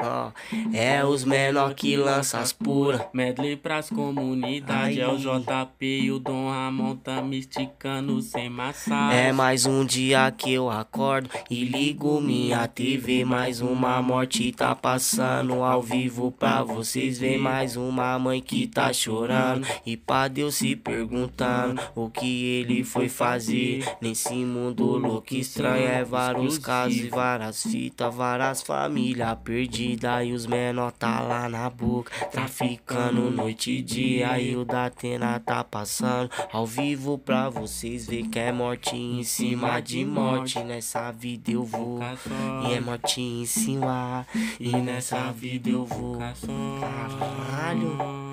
Oh, é os menor que lança as pura. Medley pras comunidades é o JP e o Dom Ramon tá misticando sem massagem. É mais um dia que eu acordo e ligo minha TV. Mais uma morte tá passando ao vivo pra vocês ver. Mais uma mãe que tá chorando e pra Deus se perguntando o que ele foi fazer nesse mundo louco estranho. É vários casos e várias fitas, várias famílias perdidas perdida e os menor tá lá na boca. Tá ficando noite e dia e o Datena tá passando ao vivo pra vocês ver que é morte em cima de morte. Nessa vida eu vou e é morte em cima e nessa vida eu vou. Caralho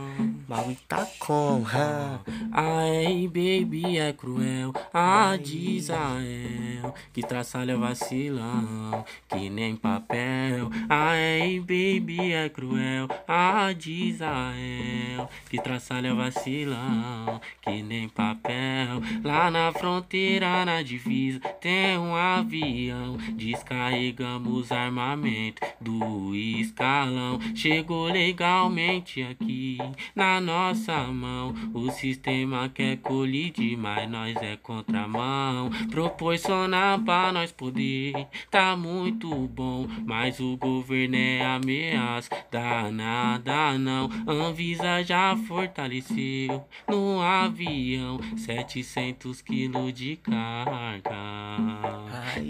tá com ha. Aê, baby, é cruel. A de Israel, que traçalha vacilão, que nem papel. Ai baby, é cruel. A de Israel, que traçalha vacilão, que nem papel. Lá na fronteira, na divisa, tem um avião. Descarregamos armamento do escalão. Chegou legalmente aqui na nossa mão. O sistema quer colidir, mas nós é contramão. Proporcionar pra nós poder, tá muito bom. Mas o governo é ameaça, danada não. Anvisa já fortaleceu no avião 700 quilos de carga.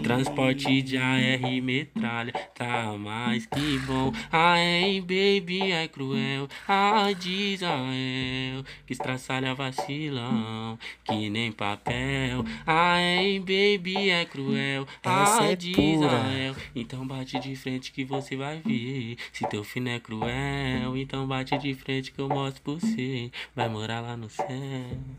Transporte de AR metralha, tá mais que bom. Ai, baby, é cruel. a de Israel, que estraçalha vacilão, que nem papel. Ai, ah, baby, é cruel. Essa Ai, ah, é de Israel, então bate de frente que você vai ver. Se teu fino é cruel, então bate de frente que eu mostro por você. Vai morar lá no céu.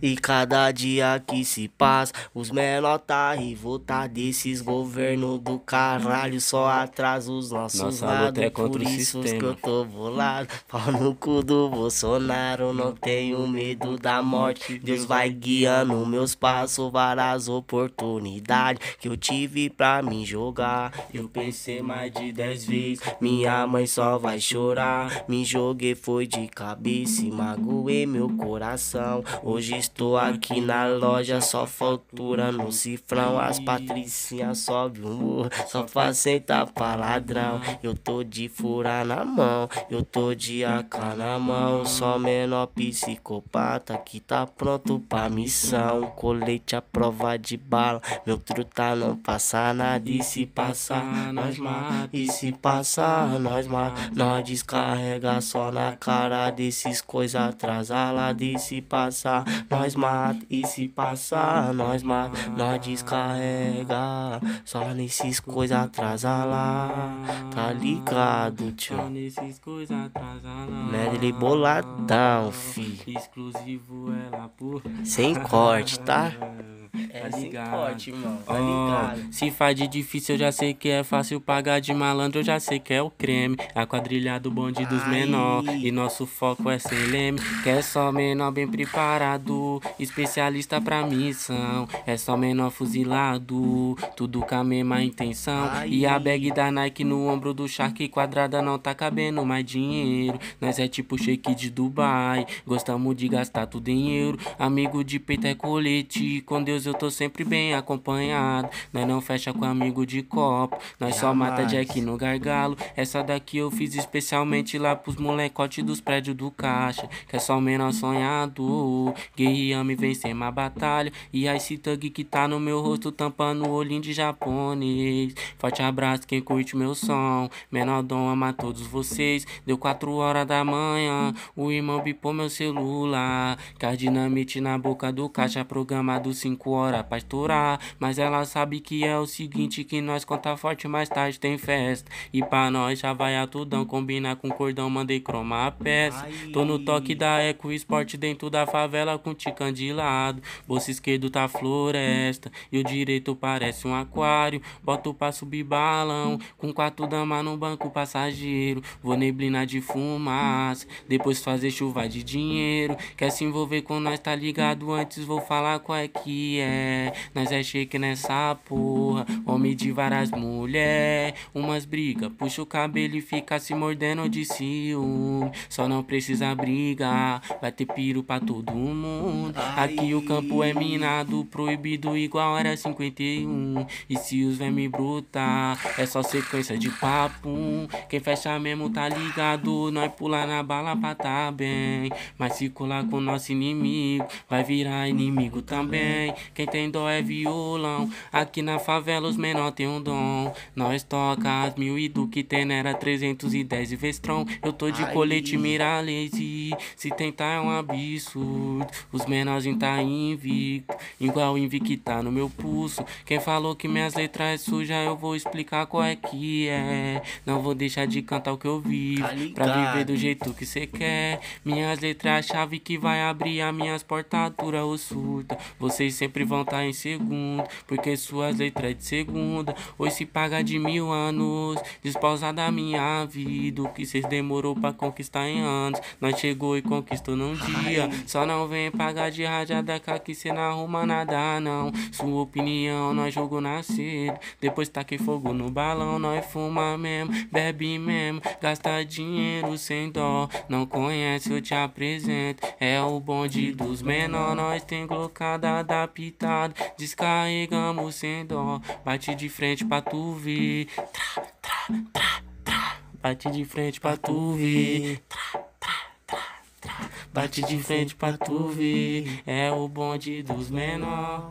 E cada dia que se passa, os menor tá e votar desses governo do caralho. Só atrasa os nossos Nossa, lados. É, é por isso sistema. que eu tô bolado. Pau no cu do Bolsonaro. Bolsonaro, não tenho medo da morte. Deus vai guiando meus passos, várias oportunidades que eu tive pra me jogar. Eu pensei mais de dez vezes, minha mãe só vai chorar. Me joguei, foi de cabeça e magoei meu coração. Hoje estou aqui na loja, só faltura no cifrão. As patricinhas sobe o morro, só faz sentar pra ladrão. Eu tô de furar na mão, eu tô de AK na mão, só menor psicopata que tá pronto pra missão. Colete a prova de bala, meu truta tá não passa nada. E se passar, nós mata. E se passar, nós mata. Nós descarrega só na cara desses coisa atrasada. E se passar, nós mata. E se passar, nós mata. Nós descarrega só nesses coisa atrasada. Tá ligado, tio? Só nesses coisa atrasada. Medley bolado. Down, fi. Exclusivo ela por. Sem corte, tá? Ah. É, tá ligado? Pode, mano. Tá ligado. Oh, se faz de difícil, eu já sei que é fácil pagar de malandro, eu já sei que é o creme. A quadrilha do bonde dos menor. E nosso foco é sem leme. Que é só menor bem preparado. Especialista pra missão. É só menor fuzilado. Tudo com a mesma intenção. E a bag da Nike no ombro do Shark quadrada não tá cabendo mais dinheiro. Nós é tipo shake de Dubai. Gostamos de gastar tudo em euro. Amigo de peito é colete. Com Deus eu tô sempre bem acompanhado. Nós não fecha com amigo de copo, nós só mata Jack no gargalo. Essa daqui eu fiz especialmente lá pros molecote dos prédios do caixa. Que é só menor sonhado, guerreia me vencer uma batalha. E a esse thug que tá no meu rosto tampando o olhinho de japonês. Forte abraço quem curte meu som, menor dom ama todos vocês. Deu quatro horas da manhã, o irmão bipou meu celular. Cardinamite na boca do caixa, programa do 5 hora pasturar. Mas ela sabe que é o seguinte: que nós conta forte, mais tarde tem festa. E pra nós já vai tudão, combina com cordão, mandei cromar a peça. Tô no toque da Eco Esporte dentro da favela com tican de lado. Bolso esquerdo tá floresta e o direito parece um aquário. Boto pra subir balão com quatro damas no banco passageiro. Vou neblina de fumaça, depois fazer chuva de dinheiro. Quer se envolver com nós, tá ligado? Antes vou falar qual é que é é. Nós é chique nessa porra. Homem de várias mulher. Umas briga, puxa o cabelo e fica se mordendo de ciúme. Só não precisa brigar, vai ter piro pra todo mundo. Aqui o campo é minado, proibido igual era 51. E se os vem me brotar, é só sequência de papo. Quem fecha mesmo tá ligado, nós pular na bala pra tá bem. Mas se colar com nosso inimigo, vai virar inimigo também. Quem tem dó é violão. Aqui na favela os menor tem um dom. Nós toca as mil e do que tem era 310 e vestrão. Eu tô de colete miralese. Se tentar é um absurdo. Os menorzinhos tá invicto. Igual invicto tá no meu pulso. Quem falou que minhas letras é suja, eu vou explicar qual é que é. Não vou deixar de cantar o que eu vivo. Tá pra viver do jeito que você quer. Minhas letras é a chave que vai abrir as minhas portas. Dura ou surta. Vocês sempre sempre vão estar tá em segundo, porque suas letras é de segunda. Hoje se paga de mil anos, despausar da minha vida. O que cês demorou pra conquistar em anos, nós chegou e conquistou num dia. Só não vem pagar de rajada cá que cê não arruma nada, não. Sua opinião, nós jogou na sede, depois que fogo no balão. Nós fuma mesmo, bebe mesmo, gasta dinheiro sem dó. Não conhece, eu te apresento, é o bonde dos menores. Nós tem glocada da pia descarregamos sem dó. Bate de frente pra tu ver. Tra, tra, tra, tra. Bate de frente pra tu ver. Tra, tra, tra, tra. Bate de frente pra tu ver. É o bonde dos menor.